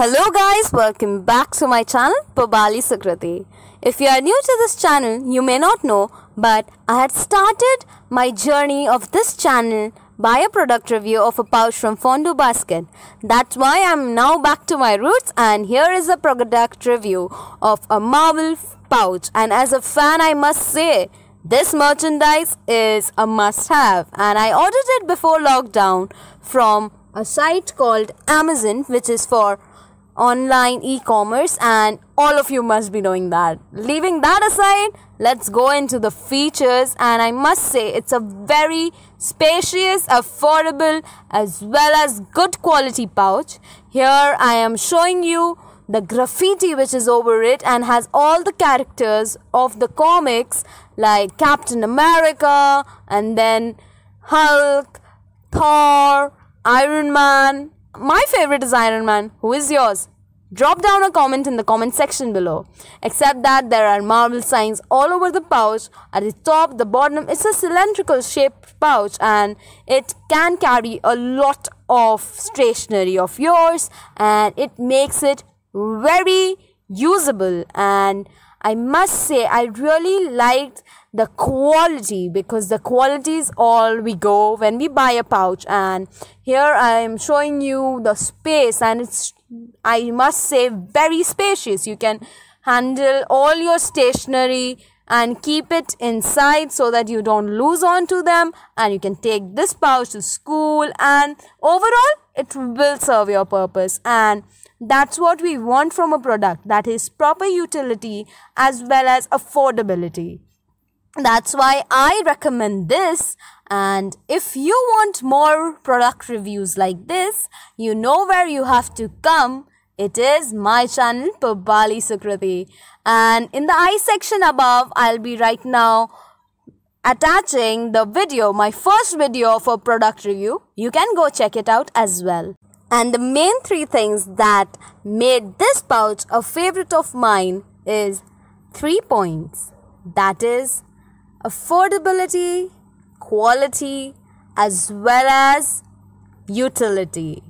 Hello guys, welcome back to my channel Pabali Sukrati. If you are new to this channel, you may not know, but I had started my journey of this channel by a product review of a pouch from Fondue Basket. That's why I'm now back to my roots and here is a product review of a marvel pouch and as a fan I must say this merchandise is a must have and I ordered it before lockdown from a site called Amazon which is for online e-commerce and all of you must be knowing that leaving that aside let's go into the features and i must say it's a very spacious affordable as well as good quality pouch here i am showing you the graffiti which is over it and has all the characters of the comics like captain america and then hulk thor iron man my favorite is Iron Man. Who is yours? Drop down a comment in the comment section below. Except that there are marble signs all over the pouch. At the top, the bottom, it's a cylindrical shaped pouch and it can carry a lot of stationery of yours and it makes it very usable and I must say, I really liked the quality because the quality is all we go when we buy a pouch. And here I am showing you the space, and it's, I must say, very spacious. You can handle all your stationery and keep it inside so that you don't lose onto them and you can take this pouch to school and overall it will serve your purpose and that's what we want from a product that is proper utility as well as affordability that's why I recommend this and if you want more product reviews like this you know where you have to come it is my channel, Pabali Sukriti. And in the I section above, I'll be right now attaching the video, my first video for product review. You can go check it out as well. And the main three things that made this pouch a favorite of mine is three points. That is affordability, quality, as well as utility.